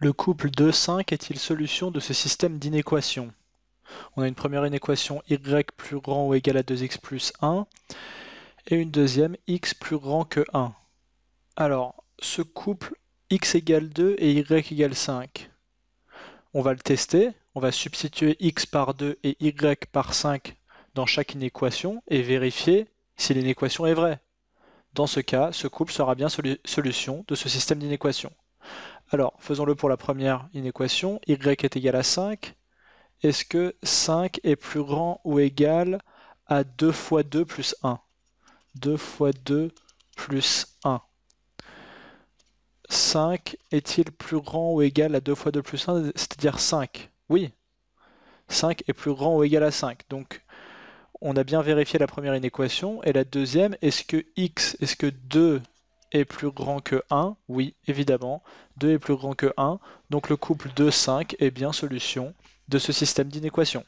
Le couple 2-5 est-il solution de ce système d'inéquations On a une première inéquation y plus grand ou égal à 2x plus 1 et une deuxième x plus grand que 1. Alors, ce couple x égale 2 et y égale 5. On va le tester, on va substituer x par 2 et y par 5 dans chaque inéquation et vérifier si l'inéquation est vraie. Dans ce cas, ce couple sera bien solution de ce système d'inéquation. Alors, faisons-le pour la première inéquation. y est égal à 5. Est-ce que 5 est plus grand ou égal à 2 fois 2 plus 1 2 fois 2 plus 1. 5 est-il plus grand ou égal à 2 fois 2 plus 1 C'est-à-dire 5. Oui. 5 est plus grand ou égal à 5. Donc, on a bien vérifié la première inéquation. Et la deuxième, est-ce que x, est-ce que 2 est plus grand que 1 Oui, évidemment. 2 est plus grand que 1, donc le couple 2-5 est bien solution de ce système d'inéquation.